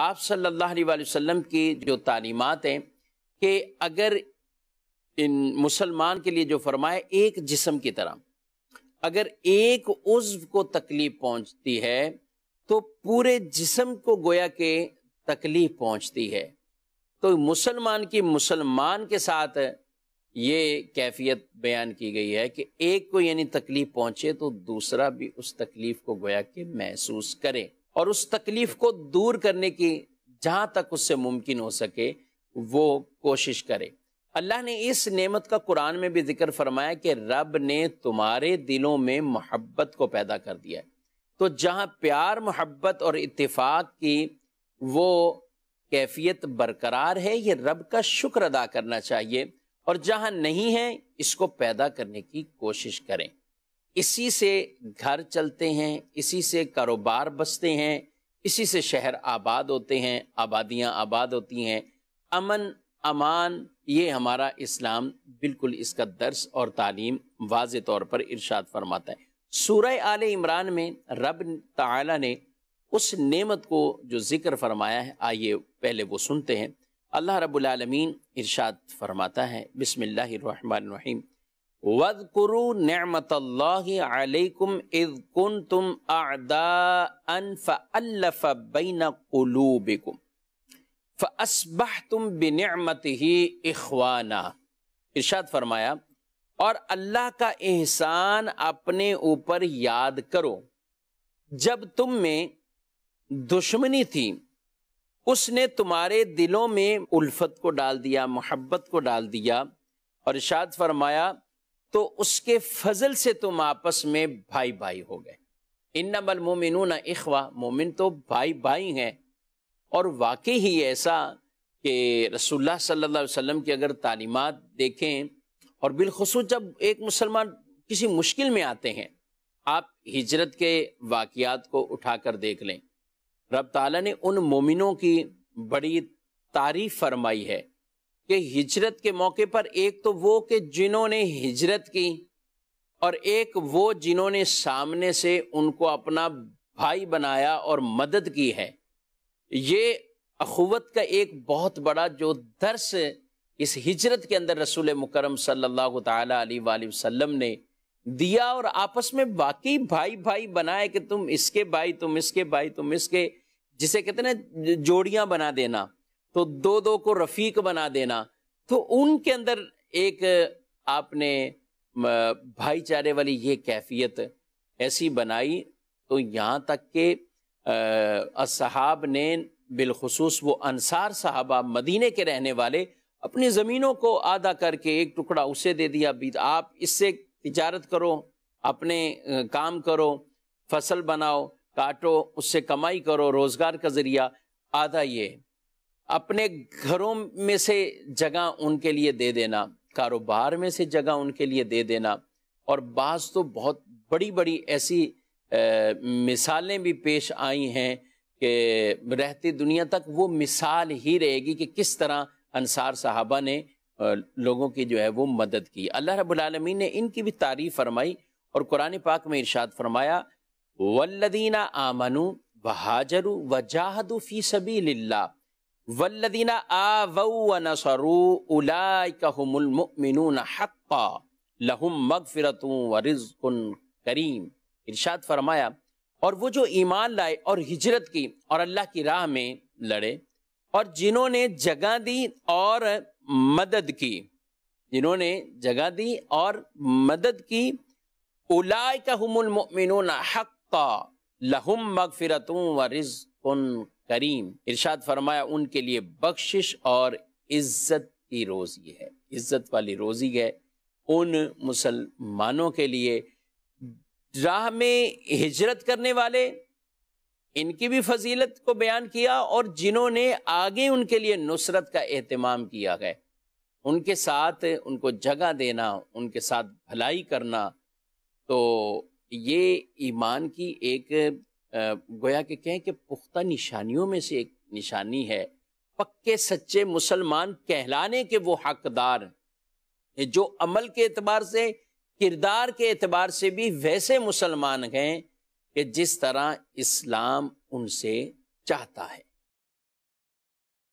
आप सल्लल्लाहु अलैहि वसल्लम की जो तालीमत हैं कि अगर इन मुसलमान के लिए जो फरमाए एक जिसम की तरह अगर एक उज्व को तकलीफ पहुंचती है तो पूरे जिसम को गोया के तकलीफ पहुंचती है तो मुसलमान की मुसलमान के साथ ये कैफियत बयान की गई है कि एक को यानी तकलीफ पहुंचे तो दूसरा भी उस तकलीफ को गोया के महसूस करे और उस तकलीफ को दूर करने की जहाँ तक उससे मुमकिन हो सके वो कोशिश करे अल्लाह ने इस नेमत का कुरान में भी जिक्र फरमाया कि रब ने तुम्हारे दिलों में मोहब्बत को पैदा कर दिया तो जहाँ प्यार मोहब्बत और इतफ़ाक़ की वो कैफियत बरकरार है ये रब का शुक्र अदा करना चाहिए और जहाँ नहीं है इसको पैदा करने की कोशिश करें इसी से घर चलते हैं इसी से कारोबार बसते हैं इसी से शहर आबाद होते हैं आबादियाँ आबाद होती हैं अमन अमान ये हमारा इस्लाम बिल्कुल इसका दर्स और तालीम वाज तौर पर इर्शाद फरमाता है सूर्य आल इमरान में रब तला ने उस नेमत को जो ज़िक्र फरमाया है आइए पहले वो सुनते हैं अल्लाह रबालमीन इरशाद फरमाता है बिसमीम वदकुरु नमतम कुन तुम बैन कुलूबिकुम फ़सबह तुम बिनमत ही इखवाना इर्शाद फरमाया और अल्लाह का एहसान अपने ऊपर याद करो जब तुम में दुश्मनी थी उसने तुम्हारे दिलों में उल्फत को डाल दिया मोहब्बत को डाल दिया और इर्शाद फरमाया तो उसके फजल से तुम आपस में भाई भाई हो गए इन बल मोमिन इखवा मोमिन तो भाई भाई हैं और वाकई ही ऐसा कि रसुल्ला सल्ला वसम की अगर तालीमत देखें और बिलखसूस जब एक मुसलमान किसी मुश्किल में आते हैं आप हिजरत के वाकियात को उठा कर देख लें रब ताला ने उन मोमिनों की बड़ी तारीफ फरमाई है कि हिजरत के मौके पर एक तो वो कि जिन्होंने हिजरत की और एक वो जिन्होंने सामने से उनको अपना भाई बनाया और मदद की है ये अखुवत का एक बहुत बड़ा जो दर्स इस हिजरत के अंदर रसूल मुकरम सल्लल्लाहु अलैहि वसल्लम ने दिया और आपस में बाकी भाई भाई बनाए कि तुम इसके भाई तुम इसके भाई तुम इसके जिसे कहते ना जोड़ियां बना देना तो दो दो को रफीक बना देना तो उनके अंदर एक आपने भाईचारे वाली ये कैफियत ऐसी बनाई तो यहाँ तक के असहाब ने बिलखसूस वो अनसार साहबा मदीने के रहने वाले अपनी ज़मीनों को आधा करके एक टुकड़ा उसे दे दिया बीत आप इससे तजारत करो अपने काम करो फसल बनाओ काटो उससे कमाई करो रोज़गार का ज़रिया आधा ये अपने घरों में से जगह उनके लिए दे देना कारोबार में से जगह उनके लिए दे देना और बाज तो बहुत बड़ी बड़ी ऐसी आ, मिसालें भी पेश आई हैं कि रहती दुनिया तक वो मिसाल ही रहेगी कि किस तरह अनसार साहबा ने लोगों की जो है वो मदद की अल्लाह रबालमीन ने इनकी भी तारीफ फरमाई और कुरान पाक में इर्शाद फरमाया वल्लदीना आमनु वहाजरु वजाहदु फ़ी सबी करीम इर्शाद फरमाया और वो जो ईमान लाए और हिजरत की और अल्लाह की राह में लड़े और जिन्होंने जगह दी और मदद की जिन्होंने जगह दी और मदद की उलाय का हक़ा लहुम मगफिरतूँ व कुन करीम इरशाद फरमाया उनके लिए बख्शिश और इज्जत की रोज़ी है इज्जत वाली रोज़ी है उन मुसलमानों के लिए राह में हिजरत करने वाले इनकी भी फजीलत को बयान किया और जिन्होंने आगे उनके लिए नुसरत का अहतमाम किया है उनके साथ उनको जगह देना उनके साथ भलाई करना तो ये ईमान की एक गोया के कहें कि पुख्ता निशानियों में से एक निशानी है पक्के सच्चे मुसलमान कहलाने के वो हकदार हैं जो अमल के अतबार से किरदार के एतबार से भी वैसे मुसलमान हैं कि जिस तरह इस्लाम उनसे चाहता है